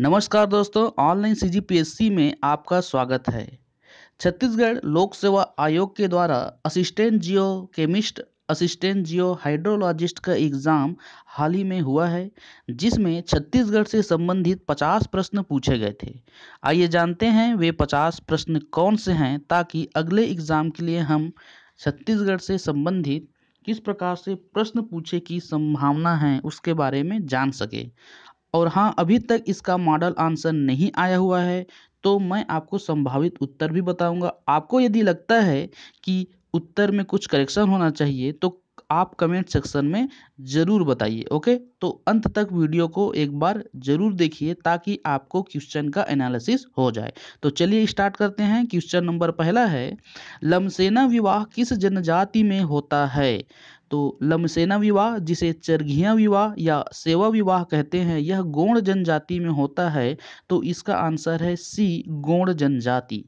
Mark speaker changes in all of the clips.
Speaker 1: नमस्कार दोस्तों online CGPSC में आपका स्वागत है छत्तीसगढ़ लोक सेवा आयोग के द्वारा assistant geochemist assistant geohydrologist का एग्ज़ाम हाल ही में हुआ है जिसमें छत्तीसगढ़ से संबंधित 50 प्रश्न पूछे गए थे आइए जानते हैं वे 50 प्रश्न कौन से हैं ताकि अगले एग्ज़ाम के लिए हम छत्तीसगढ़ से संबंधित किस प्रकार से प्रश्न पूछे की संभावना है उसके बारे में जान सके और हाँ अभी तक इसका मॉडल आंसर नहीं आया हुआ है तो मैं आपको संभावित उत्तर भी बताऊँगा आपको यदि लगता है कि उत्तर में कुछ करेक्शन होना चाहिए तो आप कमेंट सेक्शन में ज़रूर बताइए ओके तो अंत तक वीडियो को एक बार ज़रूर देखिए ताकि आपको क्वेश्चन का एनालिसिस हो जाए तो चलिए स्टार्ट करते हैं क्वेश्चन नंबर पहला है लमसेना विवाह किस जनजाति में होता है तो लमसेना विवाह जिसे चरघिया विवाह या सेवा विवाह कहते हैं यह गौण जनजाति में होता है तो इसका आंसर है सी गौण जनजाति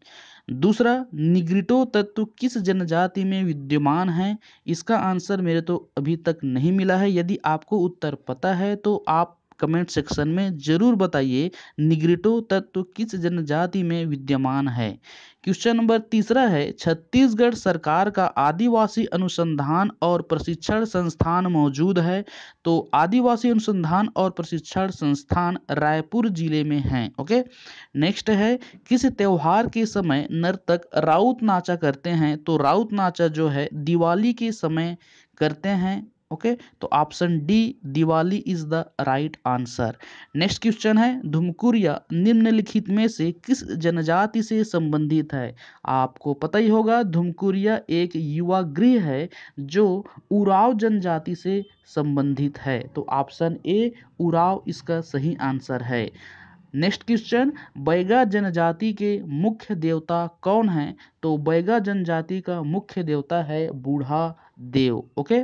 Speaker 1: दूसरा निगृटो तत्व किस जनजाति में विद्यमान है इसका आंसर मेरे तो अभी तक नहीं मिला है यदि आपको उत्तर पता है तो आप कमेंट सेक्शन में ज़रूर बताइए निगरेटो तत्व तो किस जनजाति में विद्यमान है क्वेश्चन नंबर तीसरा है छत्तीसगढ़ सरकार का आदिवासी अनुसंधान और प्रशिक्षण संस्थान मौजूद है तो आदिवासी अनुसंधान और प्रशिक्षण संस्थान रायपुर जिले में है ओके नेक्स्ट है किस त्यौहार के समय नर्तक राउत नाचा करते हैं तो राउत नाचा जो है दिवाली के समय करते हैं ओके तो option D Diwali is the right answer next question है धुमकुरिया निम्नलिखित में से किस जनजाति से संबंधित है आपको पता ही होगा धुमकुरिया एक युवा गृह है जो उराव जनजाति से संबंधित है तो ऑप्शन ए उराव इसका सही आंसर है नेक्स्ट क्वेश्चन बैगा जनजाति के मुख्य देवता कौन है तो बैगा जनजाति का मुख्य देवता है बूढ़ा देव ओके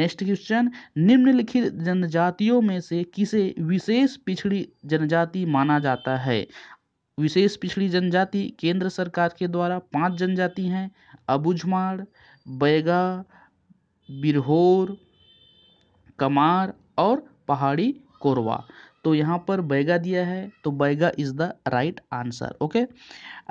Speaker 1: नेक्स्ट क्वेश्चन निम्नलिखित जनजातियों में से किसे विशेष पिछड़ी जनजाति माना जाता है विशेष पिछड़ी जनजाति केंद्र सरकार के द्वारा पांच जनजाति हैं अबुझमाड़ बैगा बिरहोर कमार और पहाड़ी कोरवा तो यहाँ पर बैगा दिया है तो Baiga is the right answer okay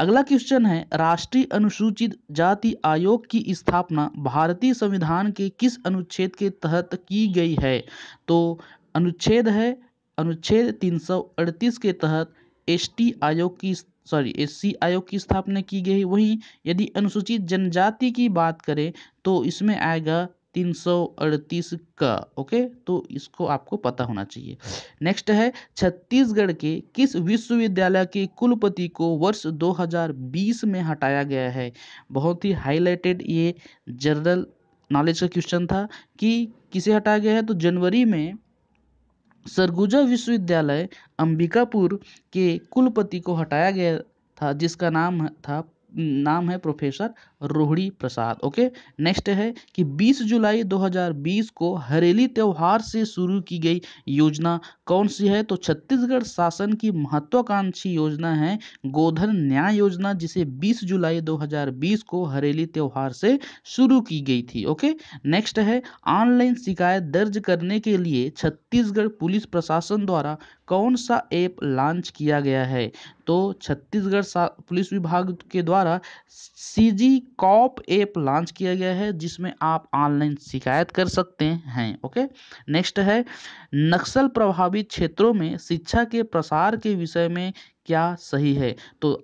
Speaker 1: अगला क्वेश्चन है राष्ट्रीय अनुसूचित जाति आयोग की स्थापना भारतीय संविधान के किस अनुच्छेद के तहत की गई है तो अनुच्छेद है अनुच्छेद 338 के तहत एसटी आयोग की सॉरी एससी आयोग की स्थापना की गई वहीं यदि अनुसूचित जनजाति की बात करें तो इसमें आएगा तीन सौ अड़तीस क ओके तो इसको आपको पता होना चाहिए नेक्स्ट है छत्तीसगढ़ के किस विश्वविद्यालय के कुलपति को वर्ष 2020 में हटाया गया है बहुत ही हाईलाइटेड ये जनरल नॉलेज का क्वेश्चन था कि किसे हटाया गया है तो जनवरी में सरगुजा विश्वविद्यालय अंबिकापुर के कुलपति को हटाया गया था जिसका नाम था नाम है professor Rohini Prasad okay next है कि 20 जुलाई 2020 को हरेली त्यौहार से शुरू की गई योजना कौन सी है तो छत्तीसगढ़ शासन की महत्वाकांक्षी योजना है गोधन न्याय योजना जिसे 20 जुलाई 2020 को हरेली त्यौहार से शुरू की गई थी ओके नेक्स्ट है ऑनलाइन शिकायत दर्ज करने के लिए छत्तीसगढ़ पुलिस प्रशासन द्वारा कौन सा ऐप लॉन्च किया गया है तो छत्तीसगढ़ पुलिस विभाग के द्वारा C G cop app launch किया गया है जिसमें आप ऑनलाइन शिकायत कर सकते हैं ओके नेक्स्ट है नक्सल प्रभावित क्षेत्रों में शिक्षा के प्रसार के विषय में क्या सही है तो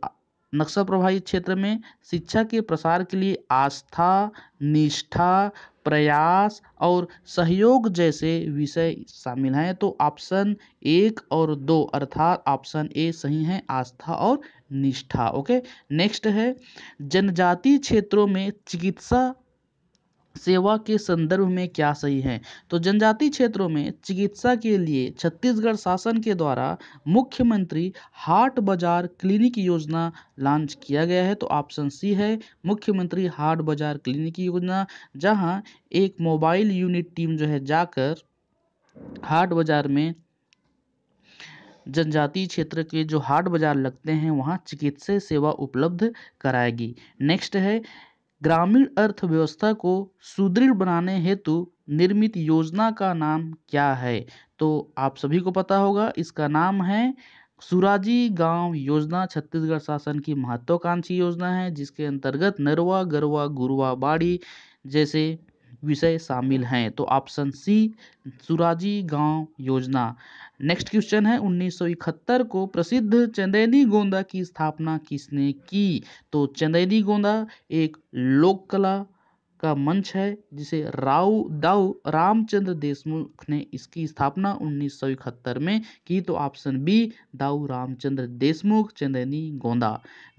Speaker 1: नक्सल प्रभावित क्षेत्र में शिक्षा के प्रसार के लिए आस्था निष्ठा प्रयास और सहयोग जैसे विषय शामिल हैं तो ऑप्शन एक और दो अर्थात ऑप्शन ए सही है आस्था और निष्ठा ओके नेक्स्ट है जनजातीय क्षेत्रों में चिकित्सा सेवा के संदर्भ में क्या सही है तो जनजातीय क्षेत्रों में चिकित्सा के लिए छत्तीसगढ़ शासन के द्वारा मुख्यमंत्री हाट बाजार क्लिनिक योजना लॉन्च किया गया है तो ऑप्शन सी है मुख्यमंत्री हाट बाजार क्लिनिक योजना जहां एक मोबाइल यूनिट टीम जो है जाकर हाट बाजार में जनजातीय क्षेत्र के जो हाट बाज़ार लगते हैं वहाँ चिकित्सा सेवा उपलब्ध कराएगी नेक्स्ट है ग्रामीण अर्थव्यवस्था को सुदृढ़ बनाने हेतु निर्मित योजना का नाम क्या है तो आप सभी को पता होगा इसका नाम है सुराजी गांव योजना छत्तीसगढ़ शासन की महत्वाकांक्षी योजना है जिसके अंतर्गत नरवा गरवा गुरवा बाड़ी जैसे विषय शामिल हैं तो ऑप्शन सी सुराजी गांव योजना नेक्स्ट क्वेश्चन है इकहत्तर को प्रसिद्ध चंदैनी गोंदा की स्थापना किसने की तो चंदैनी गोंदा एक लोक कला का मंच है जिसे राव दाऊ रामचंद्र देशमुख ने इसकी स्थापना उन्नीस सौ इकहत्तर में की तो option B Dau Ramchandra Deshmukh Chandani Gonda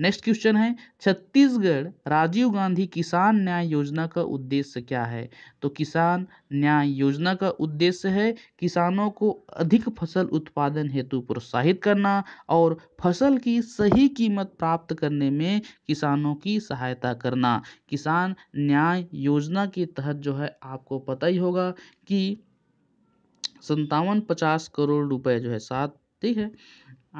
Speaker 1: next question है छत्तीसगढ़ राजीव गांधी किसान न्याय योजना का उद्देश्य क्या है तो किसान न्याय योजना का उद्देश्य है किसानों को अधिक फसल उत्पादन हेतु प्रोत्साहित करना और फसल की सही कीमत प्राप्त करने में किसानों की सहायता करना किसान न्याय योजना के तहत जो है आपको पता ही होगा कि संतावन पचास करोड़ रुपए जो है सात ठीक है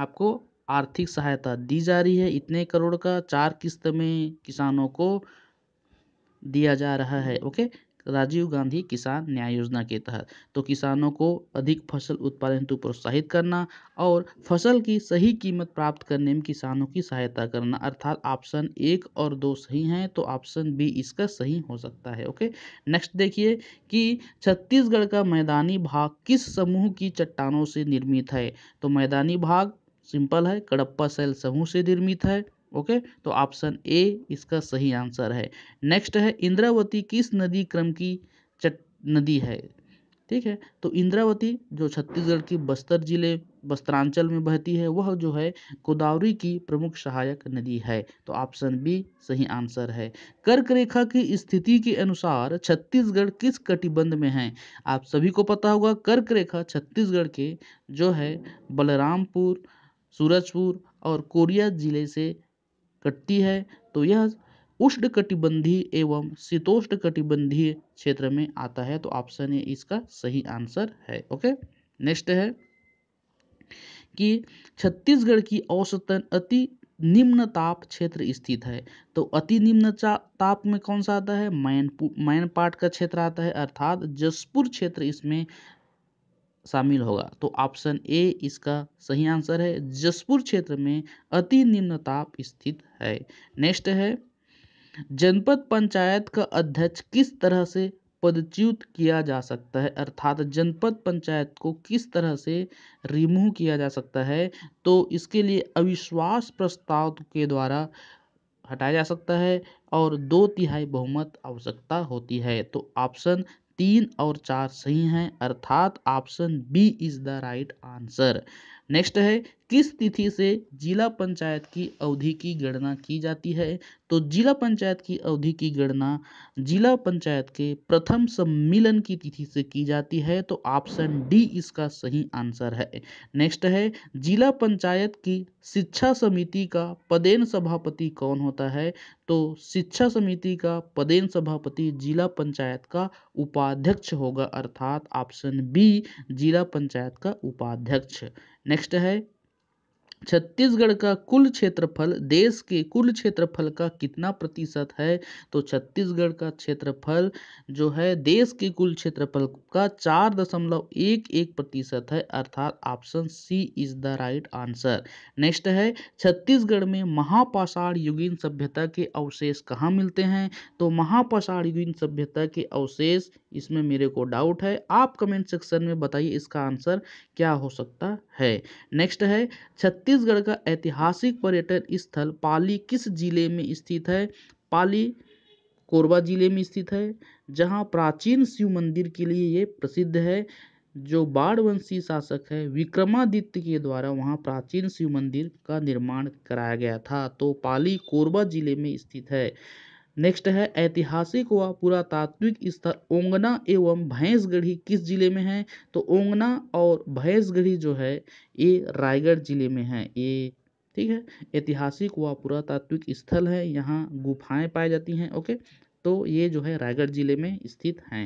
Speaker 1: आपको आर्थिक सहायता दी जा रही है इतने करोड़ का चार किस्त में किसानों को दिया जा रहा है ओके राजीव गांधी किसान न्याय योजना के तहत तो किसानों को अधिक फसल उत्पादन हेतु तो प्रोत्साहित करना और फसल की सही कीमत प्राप्त करने में किसानों की सहायता करना अर्थात ऑप्शन एक और दो सही हैं तो ऑप्शन बी इसका सही हो सकता है ओके नेक्स्ट देखिए कि छत्तीसगढ़ का मैदानी भाग किस समूह की चट्टानों से निर्मित है तो मैदानी भाग सिंपल है कड़प्पा सेल समूह से निर्मित है ओके तो ऑप्शन ए इसका सही आंसर है नेक्स्ट है इंद्रावती किस नदी क्रम की चट नदी है ठीक है तो इंद्रावती जो छत्तीसगढ़ की बस्तर जिले बस्त्रांचल में बहती है वह जो है गोदावरी की प्रमुख सहायक नदी है तो ऑप्शन बी सही आंसर है कर्क रेखा की स्थिति के अनुसार छत्तीसगढ़ किस कटिबंध में है आप सभी को पता होगा कर्क रेखा छत्तीसगढ़ के जो है बलरामपुर सूरजपुर और कोरिया जिले से कटती है तो यह उष्ण उष्णकटिबंधीय एवं शीतोष्ण कटिबंधीय क्षेत्र में आता है तो ऑप्शन ए इसका सही आंसर है ओके नेक्स्ट है कि छत्तीसगढ़ की औसतन अति निम्न ताप क्षेत्र स्थित है तो अति निम्न ताप में कौन सा आता है मैनपू मैनपाट का क्षेत्र आता है अर्थात जसपुर क्षेत्र इसमें शामिल होगा तो ऑप्शन ए इसका सही आंसर है जसपुर क्षेत्र में अति निम्न ताप स्थित है नेक्स्ट है जनपद पंचायत का अध्यक्ष किस तरह से पदच्युत किया जा सकता है अर्थात जनपद पंचायत को किस तरह से रिमूव किया जा सकता है तो इसके लिए अविश्वास प्रस्ताव के द्वारा हटाया जा सकता है और दो तिहाई बहुमत आवश्यकता होती है तो ऑप्शन तीन और चार सही हैं अर्थात option B is the right answer next है किस तिथि से जिला पंचायत की अवधि की गणना की जाती है तो जिला पंचायत की अवधि की गणना जिला पंचायत के प्रथम सम्मेलन की तिथि से की जाती है तो ऑप्शन डी इसका सही आंसर है नेक्स्ट है जिला पंचायत की शिक्षा समिति का पदेन सभापति कौन होता है तो शिक्षा समिति का पदेन सभापति जिला पंचायत का उपाध्यक्ष होगा अर्थात ऑप्शन बी जिला पंचायत का उपाध्यक्ष नेक्स्ट है छत्तीसगढ़ का कुल क्षेत्रफल देश के कुल क्षेत्रफल का कितना प्रतिशत है तो छत्तीसगढ़ का क्षेत्रफल जो है देश के कुल क्षेत्रफल का चार दशमलव एक एक प्रतिशत है अर्थात option C is the right answer next है छत्तीसगढ़ में महापाषाण युगीन सभ्यता के अवशेष कहाँ मिलते हैं तो महापाषाण युगीन सभ्यता के अवशेष इसमें मेरे को डाउट है आप कमेंट सेक्शन में बताइए इसका आंसर क्या हो सकता है नेक्स्ट है छत्तीस छत्तीसगढ़ का ऐतिहासिक पर्यटन स्थल पाली किस जिले में स्थित है पाली कोरबा जिले में स्थित है जहाँ प्राचीन शिव मंदिर के लिए ये प्रसिद्ध है जो बाढ़वंशी शासक है विक्रमादित्य के द्वारा वहाँ प्राचीन शिव मंदिर का निर्माण कराया गया था तो पाली कोरबा जिले में स्थित है नेक्स्ट है ऐतिहासिक व पुरातात्विक स्थल ओंगना एवं भैंसगढ़ी किस जिले में है तो ओंगना और भैंसगढ़ी जो है ये रायगढ़ जिले में है ये ठीक है ऐतिहासिक व पुरातात्विक स्थल है यहाँ गुफाएं पाई जाती हैं ओके तो ये जो है रायगढ़ जिले में स्थित हैं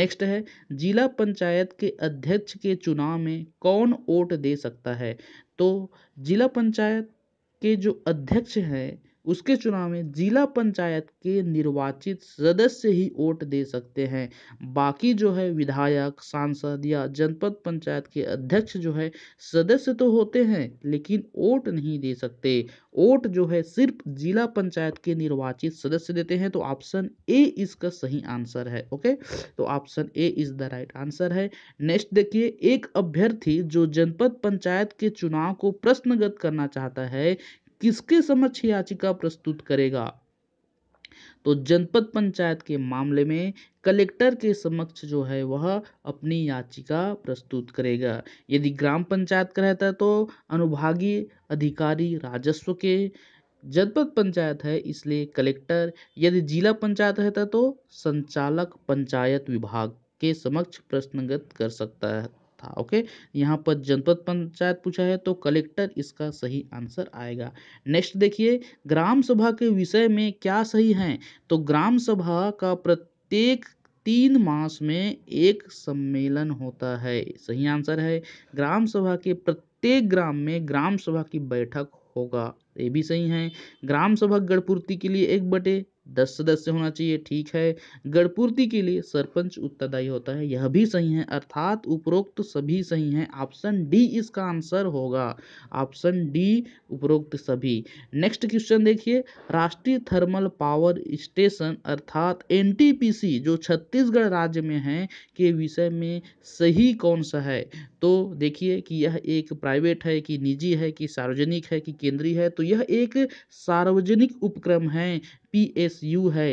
Speaker 1: नेक्स्ट है जिला पंचायत के अध्यक्ष के चुनाव में कौन वोट दे सकता है तो जिला पंचायत के जो अध्यक्ष हैं उसके चुनाव में ज़िला पंचायत के निर्वाचित सदस्य ही वोट दे सकते हैं बाकी जो है विधायक सांसद या जनपद पंचायत के अध्यक्ष जो है सदस्य तो होते हैं लेकिन वोट नहीं दे सकते वोट जो है सिर्फ ज़िला पंचायत के निर्वाचित सदस्य देते हैं तो ऑप्शन ए इसका सही आंसर है ओके तो option A is the right answer है नेक्स्ट देखिए एक अभ्यर्थी जो जनपद पंचायत के चुनाव को प्रश्नगत करना चाहता है किसके समक्ष याचिका प्रस्तुत करेगा तो जनपद पंचायत के मामले में कलेक्टर के समक्ष जो है वह अपनी याचिका प्रस्तुत करेगा यदि ग्राम पंचायत का रहता है तो अनुभागीय अधिकारी राजस्व के जनपद पंचायत है इसलिए कलेक्टर यदि जिला पंचायत रहता है तो संचालक पंचायत विभाग के समक्ष प्रश्नगत कर सकता है था ओके यहाँ पर जनपद पंचायत पूछा है तो कलेक्टर इसका सही आंसर आएगा नेक्स्ट देखिए ग्राम सभा के विषय में क्या सही है तो ग्राम सभा का प्रत्येक तीन मास में एक सम्मेलन होता है सही आंसर है ग्राम सभा के प्रत्येक ग्राम में ग्राम सभा की बैठक होगा ये भी सही है ग्राम सभा गढ़पूर्ति के लिए एक बटे दस सदस्य होना चाहिए ठीक है गढ़पूर्ति के लिए सरपंच उत्तरदायी होता है यह भी सही है अर्थात उपरोक्त सभी सही हैं ऑप्शन डी इसका आंसर होगा ऑप्शन डी उपरोक्त सभी नेक्स्ट क्वेश्चन देखिए राष्ट्रीय थर्मल पावर स्टेशन अर्थात एनटीपीसी जो छत्तीसगढ़ राज्य में है के विषय में सही कौन सा है तो देखिए कि यह एक प्राइवेट है कि निजी है कि सार्वजनिक है कि केंद्रीय है तो यह एक सार्वजनिक उपक्रम है एस यू है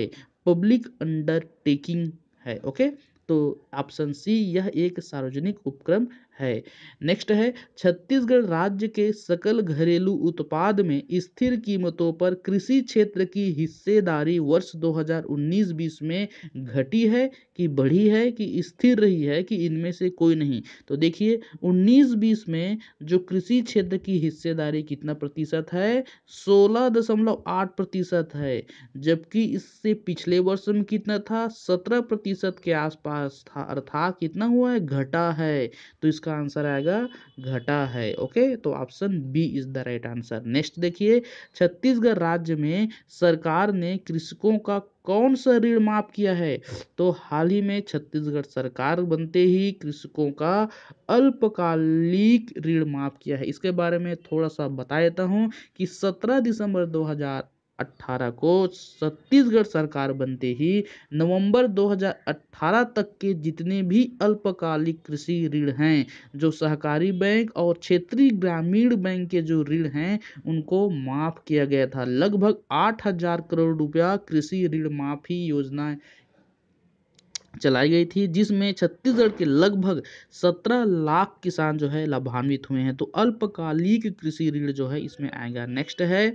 Speaker 1: पब्लिक अंडरटेकिंग है ओके तो ऑप्शन सी यह एक सार्वजनिक उपक्रम है नेक्स्ट है छत्तीसगढ़ राज्य के सकल घरेलू उत्पाद में स्थिर कीमतों पर कृषि क्षेत्र की हिस्सेदारी वर्ष 2019-20 में घटी है कि बढ़ी है कि स्थिर रही है कि इनमें से कोई नहीं तो देखिए 19-20 में जो कृषि क्षेत्र की हिस्सेदारी कितना प्रतिशत है 16.8 प्रतिशत है जबकि इससे पिछले वर्ष में कितना था सत्रह प्रतिशत के आसपास था अर्थात कितना हुआ है घटा है तो इसका इसका आंसर आएगा घटा है ओके तो option B is the right answer next देखिए छत्तीसगढ़ राज्य में सरकार ने कृषकों का कौन सा ऋण माफ किया है तो हाल ही में छत्तीसगढ़ सरकार बनते ही कृषकों का अल्पकालिक ऋण माफ किया है इसके बारे में थोड़ा सा बता देता हूँ कि 17 दिसंबर 2018 को छत्तीसगढ़ सरकार बनते ही नवंबर 2018 तक के जितने भी अल्पकालिक कृषि ऋण हैं जो सहकारी बैंक और क्षेत्रीय ग्रामीण बैंक के जो ऋण हैं उनको माफ़ किया गया था लगभग 8000 करोड़ रुपया कृषि ऋण माफ़ी योजना चलाई गई थी जिसमें छत्तीसगढ़ के लगभग सत्रह लाख किसान जो है लाभान्वित हुए हैं तो अल्पकालिक कृषि ऋण जो है इसमें आएगा नेक्स्ट है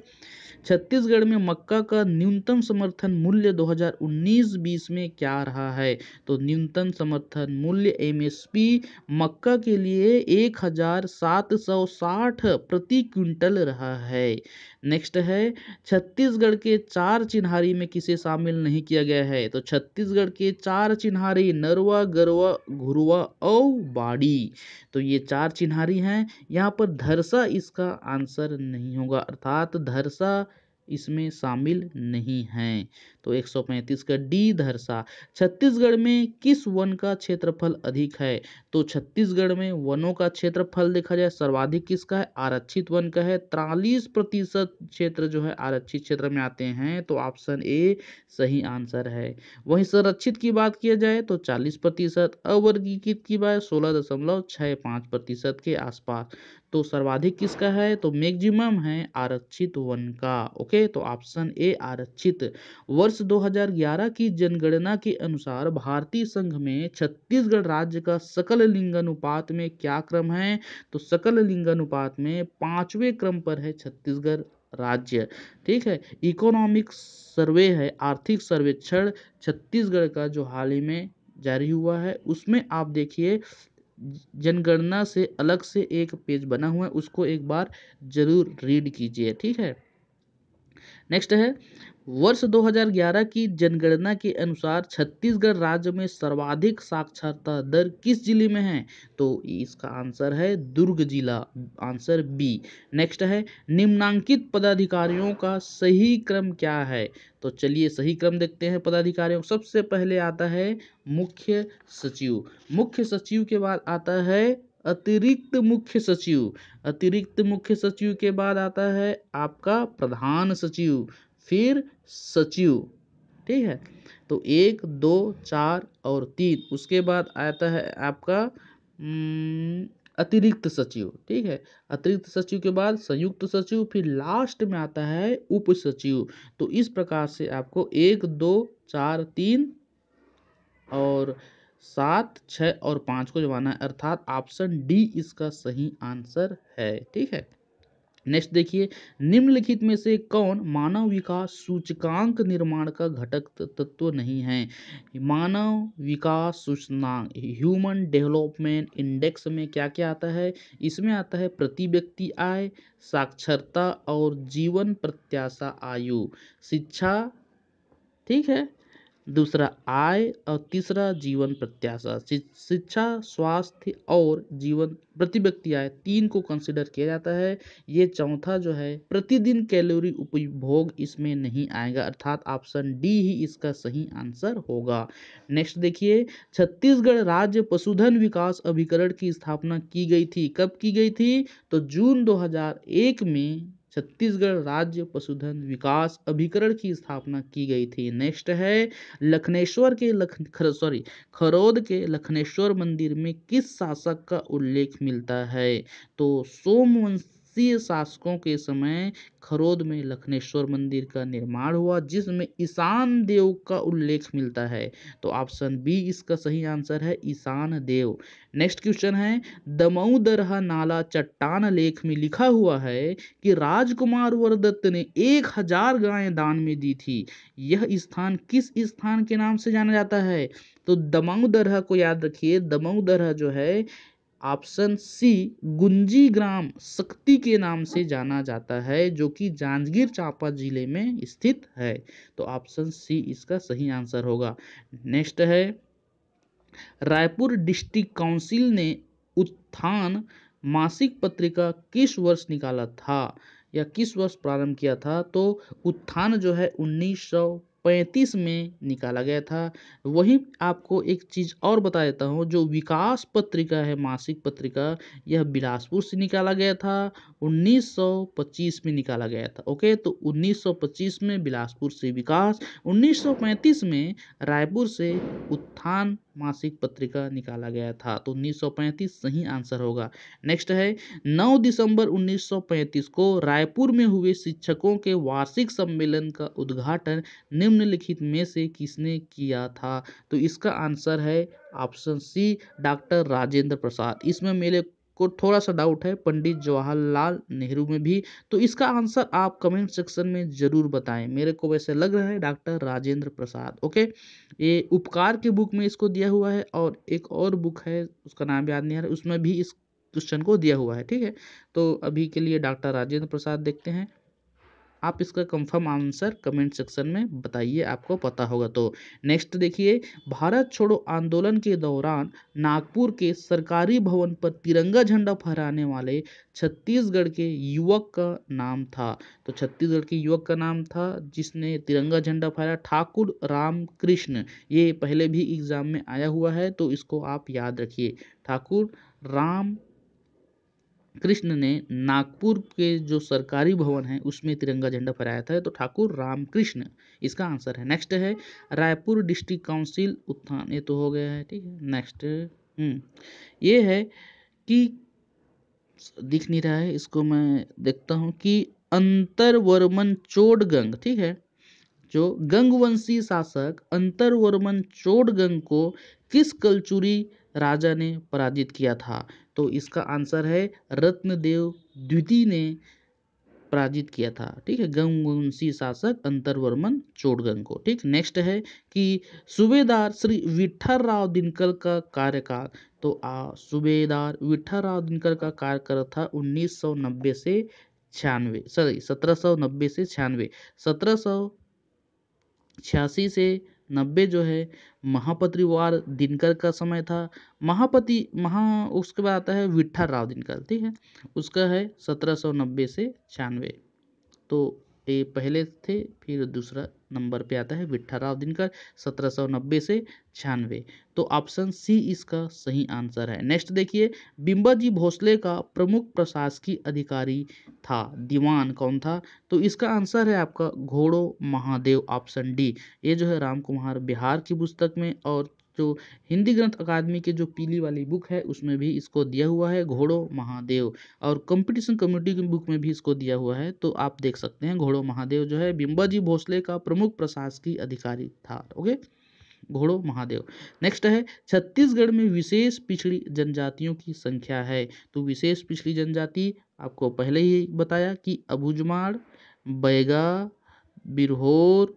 Speaker 1: छत्तीसगढ़ में मक्का का न्यूनतम समर्थन मूल्य दो हज़ार उन्नीस बीस में क्या रहा है तो न्यूनतम समर्थन मूल्य एम मक्का के लिए एक हज़ार सात सौ साठ प्रति क्विंटल रहा है नेक्स्ट है छत्तीसगढ़ के चार चिन्हारी में किसे शामिल नहीं किया गया है तो छत्तीसगढ़ के चार चिन्हारी नरवा गरवा घुरवा और बाड़ी तो ये चार चिन्हारी हैं यहाँ पर धरसा इसका आंसर नहीं होगा अर्थात धरसा इसमें शामिल नहीं हैं तो 135 का डी धरसा छत्तीसगढ़ में किस वन का क्षेत्रफल अधिक है तो छत्तीसगढ़ में वनों का क्षेत्रफल देखा जाए सर्वाधिक किसका है आरक्षित वन का है तिरालीस प्रतिशत क्षेत्र जो है आरक्षित क्षेत्र में आते हैं तो ऑप्शन ए सही आंसर है वहीं संरक्षित की बात किया जाए तो चालीस प्रतिशत अवर्गीकृत की बात सोलह दशमलव छः पाँच प्रतिशत के आसपास तो सर्वाधिक किसका है तो मैक्सिमम है आरक्षित वन का ओके तो ऑप्शन ए आरक्षित वर्ष 2011 की जनगणना के अनुसार भारतीय संघ में छत्तीसगढ़ राज्य का सकल लिंग अनुपात में क्या क्रम है तो सकल अनुपात में पाँचवें क्रम पर है छत्तीसगढ़ राज्य ठीक है इकोनॉमिक सर्वे है आर्थिक सर्वेक्षण छत्तीसगढ़ का जो हाल ही में जारी हुआ है उसमें आप देखिए जनगणना से अलग से एक पेज बना हुआ है उसको एक बार जरूर रीड कीजिए ठीक है नेक्स्ट है वर्ष 2011 की जनगणना के अनुसार छत्तीसगढ़ राज्य में सर्वाधिक साक्षरता दर किस जिले में है तो इसका आंसर है दुर्ग जिला आंसर बी नेक्स्ट है निम्नांकित पदाधिकारियों का सही क्रम क्या है तो चलिए सही क्रम देखते हैं पदाधिकारियों सबसे पहले आता है मुख्य सचिव मुख्य सचिव के बाद आता है अतिरिक्त मुख्य सचिव अतिरिक्त मुख्य सचिव के बाद आता है आपका प्रधान सचिव फिर सचिव ठीक है तो एक दो चार और तीन उसके बाद आता है आपका अतिरिक्त सचिव ठीक है अतिरिक्त सचिव के बाद संयुक्त सचिव फिर लास्ट में आता है उप सचिव तो इस प्रकार से आपको एक दो चार तीन और सात छः और पाँच को जमाना है अर्थात ऑप्शन डी इसका सही आंसर है ठीक है नेक्स्ट देखिए निम्नलिखित में से कौन मानव विकास सूचकांक निर्माण का घटक तत्व नहीं है मानव विकास सूचनांक ह्यूमन डेवलपमेंट इंडेक्स में क्या क्या आता है इसमें आता है प्रति व्यक्ति आय साक्षरता और जीवन प्रत्याशा आयु शिक्षा ठीक है दूसरा आय और तीसरा जीवन प्रत्याशा शिक्षा स्वास्थ्य और जीवन प्रति व्यक्ति आय तीन को कंसीडर किया जाता है ये चौथा जो है प्रतिदिन कैलोरी उपभोग इसमें नहीं आएगा अर्थात ऑप्शन डी ही इसका सही आंसर होगा नेक्स्ट देखिए छत्तीसगढ़ राज्य पशुधन विकास अभिकरण की स्थापना की गई थी कब की गई थी तो जून दो में छत्तीसगढ़ राज्य पशुधन विकास अभिकरण की स्थापना की गई थी नेक्स्ट है लखनेश्वर के लख सॉरी खरोद के लखनेश्वर मंदिर में किस शासक का उल्लेख मिलता है तो सोमवंश भारतीय शासकों के समय खरोद में लखनेश्वर मंदिर का निर्माण हुआ जिसमें ईशान देव का उल्लेख मिलता है तो ऑप्शन बी इसका सही आंसर है ईशान देव नेक्स्ट क्वेश्चन है दमऊ दरहा नाला चट्टान लेख में लिखा हुआ है कि राजकुमार वरदत्त ने एक हजार गायें दान में दी थी यह स्थान किस स्थान के नाम से जाना जाता है तो दमऊ दरहा को याद रखिए दमऊ दरहा जो है ऑप्शन सी गुंजी ग्राम शक्ति के नाम से जाना जाता है जो कि जांजगीर चांपा जिले में स्थित है तो ऑप्शन सी इसका सही आंसर होगा नेक्स्ट है रायपुर डिस्ट्रिक्ट काउंसिल ने उत्थान मासिक पत्रिका किस वर्ष निकाला था या किस वर्ष प्रारंभ किया था तो उत्थान जो है उन्नीस सौ पैंतीस में निकाला गया था वहीं आपको एक चीज़ और बता देता हूँ जो विकास पत्रिका है मासिक पत्रिका यह बिलासपुर से निकाला गया था उन्नीस सौ पच्चीस में निकाला गया था ओके तो उन्नीस सौ पच्चीस में बिलासपुर से विकास उन्नीस सौ पैंतीस में रायपुर से उत्थान मासिक पत्रिका निकाला गया था तो 1935 सही आंसर होगा नेक्स्ट है 9 दिसंबर 1935 को रायपुर में हुए शिक्षकों के वार्षिक सम्मेलन का उद्घाटन निम्नलिखित में से किसने किया था तो इसका आंसर है option C doctor Rajendra Prasad इसमें मेरे को थोड़ा सा डाउट है पंडित जवाहरलाल नेहरू में भी तो इसका आंसर आप कमेंट सेक्शन में ज़रूर बताएं मेरे को वैसे लग रहा है डॉक्टर राजेंद्र प्रसाद ओके ये उपकार के बुक में इसको दिया हुआ है और एक और बुक है उसका नाम याद नहीं आ रहा उसमें भी इस क्वेश्चन को दिया हुआ है ठीक है तो अभी के लिए डॉक्टर राजेंद्र प्रसाद देखते हैं आप इसका कंफर्म आंसर कमेंट सेक्शन में बताइए आपको पता होगा तो नेक्स्ट देखिए भारत छोड़ो आंदोलन के दौरान नागपुर के सरकारी भवन पर तिरंगा झंडा फहराने वाले छत्तीसगढ़ के युवक का नाम था तो छत्तीसगढ़ के युवक का नाम था जिसने तिरंगा झंडा फहराया ठाकुर राम कृष्ण ये पहले भी एग्जाम में आया हुआ है तो इसको आप याद रखिए ठाकुर राम कृष्ण ने नागपुर के जो सरकारी भवन है उसमें तिरंगा झंडा फहराया था तो ठाकुर रामकृष्ण इसका आंसर है नेक्स्ट है रायपुर डिस्ट्रिक्ट काउंसिल उत्थान ये तो हो गया है ठीक है नेक्स्ट हम्म, ये है कि दिख नहीं रहा है इसको मैं देखता हूँ कि अंतर्वर्मन चोडगंग ठीक है जो गंगवंशी शासक अंतर्वर्मन चोडगंग को किस कलचुरी राजा ने पराजित किया था तो इसका आंसर है रत्नदेव द्वितीय ने पराजित किया था ठीक है गंगवंशी शासक अंतर्वर्मन चोटगंग को ठीक नेक्स्ट है कि सूबेदार श्री विठर राव दिनकर का कार्यकाल तो आ सूबेदार विठर राव दिनकर का कार्यकाल था 1990 से छियानवे सॉरी 1790 से छियानवे सत्रह छियासी से नब्बे जो है महापतिवार दिनकर का समय था महापति महा उसके बाद आता है विट्ठल राव दिनकर ठीक है उसका है सत्रह सौ नब्बे से छियानवे तो ये पहले थे फिर दूसरा नंबर पे आता है विठा राव दिनकर सत्रह सौ नब्बे से छियानवे तो ऑप्शन सी इसका सही आंसर है नेक्स्ट देखिए बिंबाजी भोसले का प्रमुख प्रशासकीय अधिकारी था दीवान कौन था तो इसका आंसर है आपका घोड़ो महादेव ऑप्शन डी ये जो है राम कुमार बिहार की पुस्तक में और जो हिंदी ग्रंथ अकादमी के जो पीली वाली बुक है उसमें भी इसको दिया हुआ है घोड़ो महादेव और कंपटीशन कम्युनिटी की बुक में भी इसको दिया हुआ है तो आप देख सकते हैं घोड़ो महादेव जो है बिंबाजी भोसले का प्रमुख प्रशासकीय अधिकारी था ओके घोड़ो महादेव नेक्स्ट है छत्तीसगढ़ में विशेष पिछड़ी जनजातियों की संख्या है तो विशेष पिछड़ी जनजाति आपको पहले ही बताया कि अबुजमाड़ बैगा बिरहोर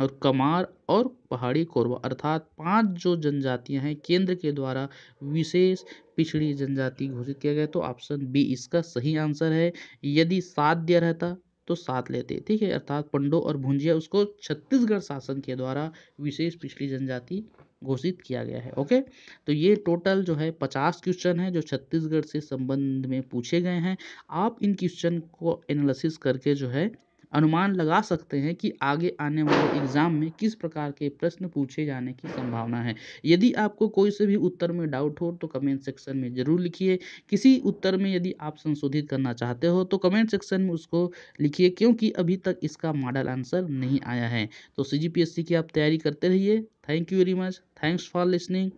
Speaker 1: और कमार और पहाड़ी कोरवा अर्थात पाँच जो जनजातियाँ हैं केंद्र के द्वारा विशेष पिछड़ी जनजाति घोषित किया गया तो ऑप्शन बी इसका सही आंसर है यदि सात दिया रहता तो सात लेते ठीक है अर्थात पंडो और भुंजिया उसको छत्तीसगढ़ शासन के द्वारा विशेष पिछड़ी जनजाति घोषित किया गया है ओके तो ये टोटल जो है पचास क्वेश्चन है जो छत्तीसगढ़ से संबंध में पूछे गए हैं आप इन क्वेश्चन को एनालिसिस करके जो है अनुमान लगा सकते हैं कि आगे आने वाले एग्ज़ाम में किस प्रकार के प्रश्न पूछे जाने की संभावना है यदि आपको कोई से भी उत्तर में डाउट हो तो कमेंट सेक्शन में ज़रूर लिखिए किसी उत्तर में यदि आप संशोधित करना चाहते हो तो कमेंट सेक्शन में उसको लिखिए क्योंकि अभी तक इसका मॉडल आंसर नहीं आया है तो सी की आप तैयारी करते रहिए thank you very much thanks for listening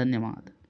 Speaker 1: धन्यवाद